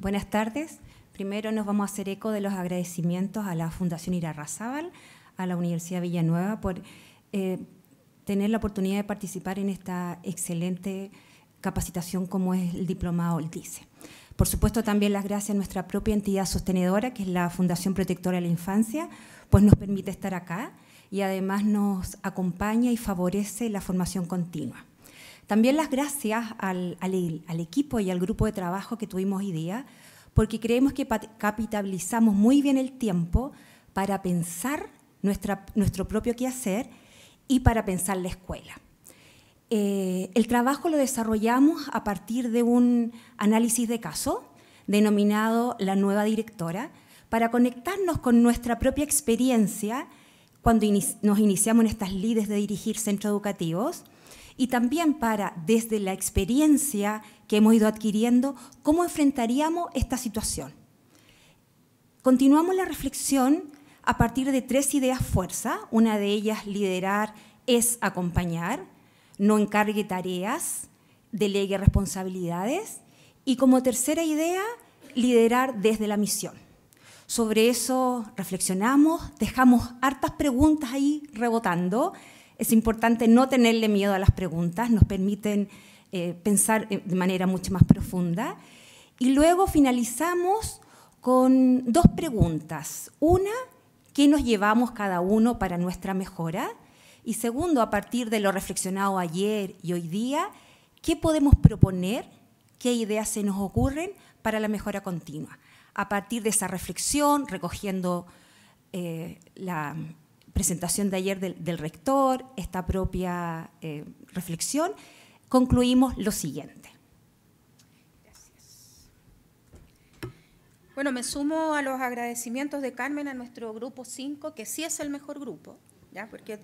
Buenas tardes. Primero nos vamos a hacer eco de los agradecimientos a la Fundación Irarrázaval, a la Universidad Villanueva por eh, tener la oportunidad de participar en esta excelente capacitación como es el diplomado DICE. Por supuesto, también las gracias a nuestra propia entidad sostenedora, que es la Fundación Protectora de la Infancia, pues nos permite estar acá y además nos acompaña y favorece la formación continua. También las gracias al, equipo y al grupo de trabajo que tuvimos hoy día, porque creemos que capitalizamos muy bien el tiempo para pensar nuestro propio quehacer y para pensar la escuela. Eh, el trabajo lo desarrollamos a partir de un análisis de caso denominado La nueva directora, para conectarnos con nuestra propia experiencia cuando nos iniciamos en estas lides de dirigir centros educativos y también para, desde la experiencia que hemos ido adquiriendo, cómo enfrentaríamos esta situación. Continuamos la reflexión a partir de tres ideas fuerza. Una de ellas, liderar, es acompañar, no encargue tareas, delegue responsabilidades. Y como tercera idea, liderar desde la misión. Sobre eso reflexionamos, dejamos hartas preguntas ahí rebotando es importante no tenerle miedo a las preguntas, nos permiten eh, pensar eh, de manera mucho más profunda. Y luego finalizamos con dos preguntas. Una, ¿qué nos llevamos cada uno para nuestra mejora? Y segundo, a partir de lo reflexionado ayer y hoy día, ¿qué podemos proponer? ¿Qué ideas se nos ocurren para la mejora continua? A partir de esa reflexión, recogiendo eh, la, presentación de ayer del, rector, esta propia eh, reflexión, concluimos lo siguiente. Gracias. Bueno, me sumo a los agradecimientos de Carmen a nuestro grupo 5, que sí es el mejor grupo, ¿ya? porque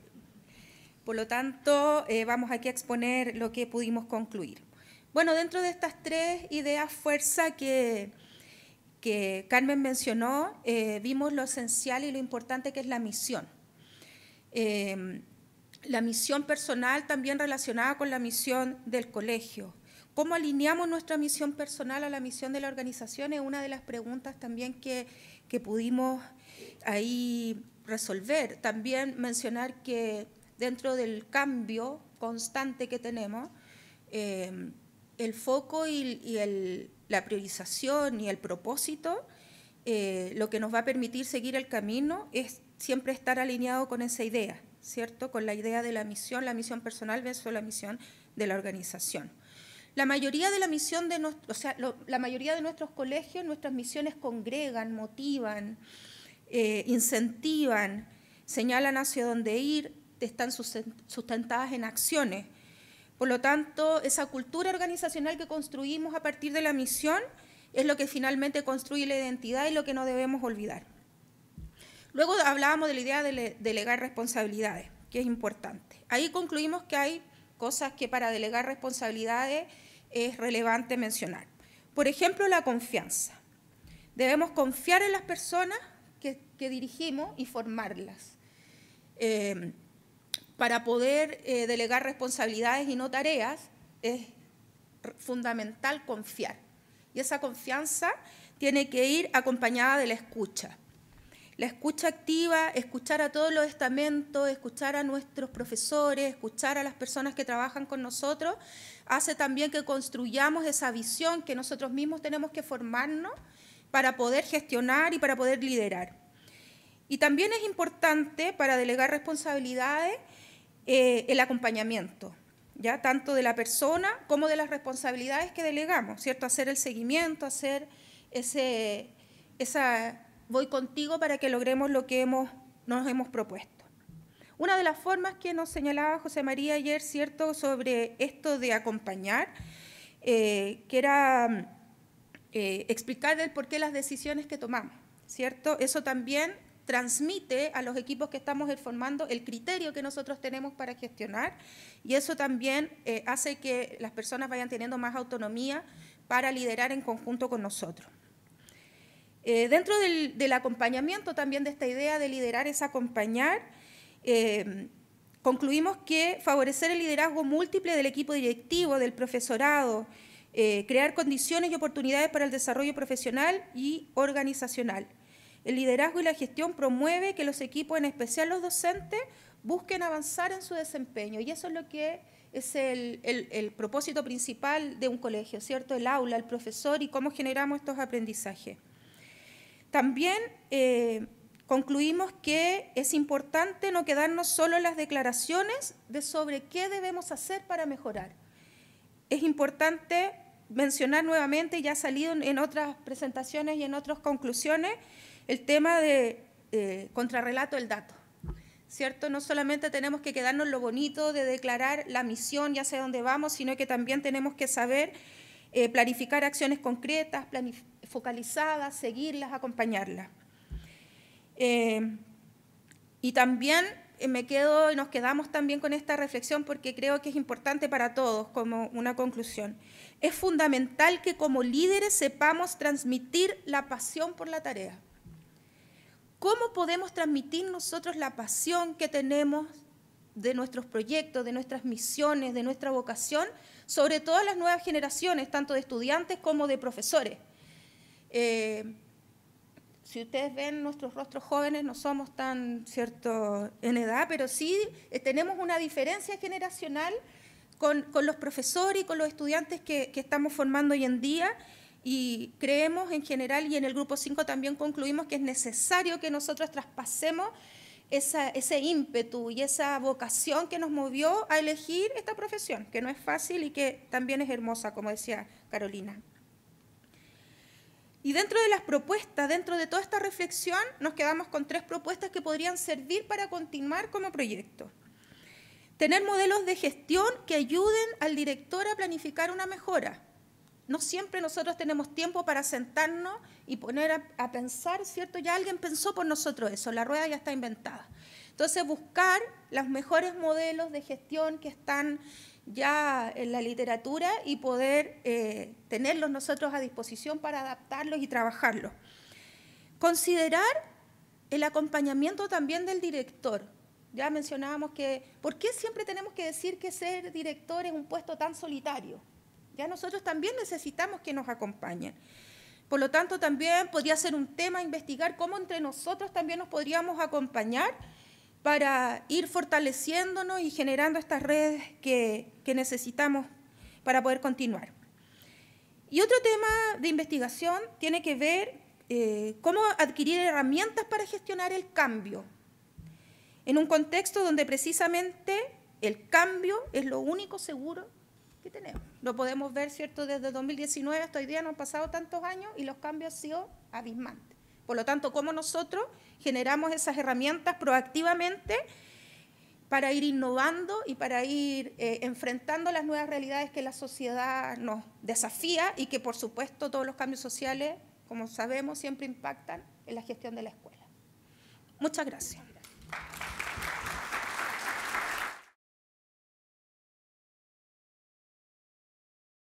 por lo tanto eh, vamos aquí a exponer lo que pudimos concluir. Bueno, dentro de estas tres ideas fuerza que, Carmen mencionó, eh, vimos lo esencial y lo importante que es la misión. Em, la misión personal también relacionada con la misión del colegio. ¿Cómo alineamos nuestra misión personal a la misión de la organización? Es una de las preguntas también que, que pudimos ahí resolver. También mencionar que dentro del cambio constante que tenemos, em, el foco y, la priorización y el propósito, eh, lo que nos va a permitir seguir el camino es siempre estar alineado con esa idea, ¿cierto? Con la idea de la misión, la misión personal versus la misión de la organización. La mayoría de la misión de sea, la mayoría de nuestros colegios, nuestras misiones congregan, motivan, eh, incentivan, señalan hacia dónde ir, están sustentadas en acciones. Por lo tanto, esa cultura organizacional que construimos a partir de la misión es lo que finalmente construye la identidad y lo que no debemos olvidar. Luego hablábamos de la idea de delegar responsabilidades, que es importante. Ahí concluimos que hay cosas que para delegar responsabilidades es relevante mencionar. Por ejemplo, la confianza. Debemos confiar en las personas que, dirigimos y formarlas eh, para poder eh, delegar responsabilidades y no tareas. Es fundamental confiar. Y esa confianza tiene que ir acompañada de la escucha. La escucha activa, escuchar a todos los estamentos, escuchar a nuestros profesores, escuchar a las personas que trabajan con nosotros, hace también que construyamos esa visión que nosotros mismos tenemos que formarnos para poder gestionar y para poder liderar. Y también es importante para delegar responsabilidades eh, el acompañamiento, ya tanto de la persona como de las responsabilidades que delegamos, ¿cierto? Hacer el seguimiento, hacer ese, esa voy contigo para que logremos lo que hemos, nos hemos propuesto. Una de las formas que nos señalaba José María ayer, ¿cierto?, sobre esto de acompañar, eh, que era mm, eh, explicar el por qué las decisiones que tomamos, ¿cierto? Eso también transmite a los equipos que estamos formando el criterio que nosotros tenemos para gestionar y eso también eh, hace que las personas vayan teniendo más autonomía para liderar en conjunto con nosotros. Eh, dentro del, acompañamiento también de esta idea de liderar es acompañar, eh, concluimos que favorecer el liderazgo múltiple del equipo directivo, del profesorado, eh, crear condiciones y oportunidades para el desarrollo profesional y organizacional. El liderazgo y la gestión promueve que los equipos, en especial los docentes, busquen avanzar en su desempeño y eso es lo que es el, el, propósito principal de un colegio, ¿cierto? El aula, el profesor y cómo generamos estos aprendizajes. También eh, concluimos que es importante no quedarnos solo en las declaraciones de sobre qué debemos hacer para mejorar. Es importante mencionar nuevamente, ya ha salido en otras presentaciones y en otras conclusiones, el tema de eh, contrarrelato del dato. ¿Cierto? No solamente tenemos que quedarnos lo bonito de declarar la misión y hacia dónde vamos, sino que también tenemos que saber eh, planificar acciones concretas, planificar focalizadas, seguirlas, acompañarlas. Eh, y también eh, me quedo nos quedamos también con esta reflexión porque creo que es importante para todos como una conclusión. Es fundamental que como líderes sepamos transmitir la pasión por la tarea. ¿Cómo podemos transmitir nosotros la pasión que tenemos de nuestros proyectos, de nuestras misiones, de nuestra vocación, sobre todo a las nuevas generaciones, tanto de estudiantes como de profesores? Eh, si ustedes ven nuestros rostros jóvenes, no somos tan cierto en edad, pero sí eh, tenemos una diferencia generacional con, los profesores y con los estudiantes que, estamos formando hoy en día. Y creemos en general, y en el grupo 5 también concluimos que es necesario que nosotros traspasemos ese ímpetu y esa vocación que nos movió a elegir esta profesión, que no es fácil y que también es hermosa, como decía Carolina. Y dentro de las propuestas, dentro de toda esta reflexión, nos quedamos con tres propuestas que podrían servir para continuar como proyecto. Tener modelos de gestión que ayuden al director a planificar una mejora. No siempre nosotros tenemos tiempo para sentarnos y poner a, pensar, ¿cierto? Ya alguien pensó por nosotros eso, la rueda ya está inventada. Entonces, buscar los mejores modelos de gestión que están ya en la literatura y poder eh, tenerlos nosotros a disposición para adaptarlos y trabajarlos. Considerar el acompañamiento también del director. Ya mencionábamos que, ¿por qué siempre tenemos que decir que ser director es un puesto tan solitario? Ya nosotros también necesitamos que nos acompañen. Por lo tanto, también podría ser un tema investigar cómo entre nosotros también nos podríamos acompañar para ir fortaleciéndonos y generando estas redes que, necesitamos para poder continuar. Y otro tema de investigación tiene que ver eh, cómo adquirir herramientas para gestionar el cambio, en un contexto donde precisamente el cambio es lo único seguro que tenemos. Lo podemos ver, ¿cierto? Desde 2019 hasta hoy día no han pasado tantos años y los cambios han sido abismantes. Por lo tanto, cómo nosotros generamos esas herramientas proactivamente para ir innovando y para ir eh, enfrentando las nuevas realidades que la sociedad nos desafía y que, por supuesto, todos los cambios sociales, como sabemos, siempre impactan en la gestión de la escuela. Muchas gracias.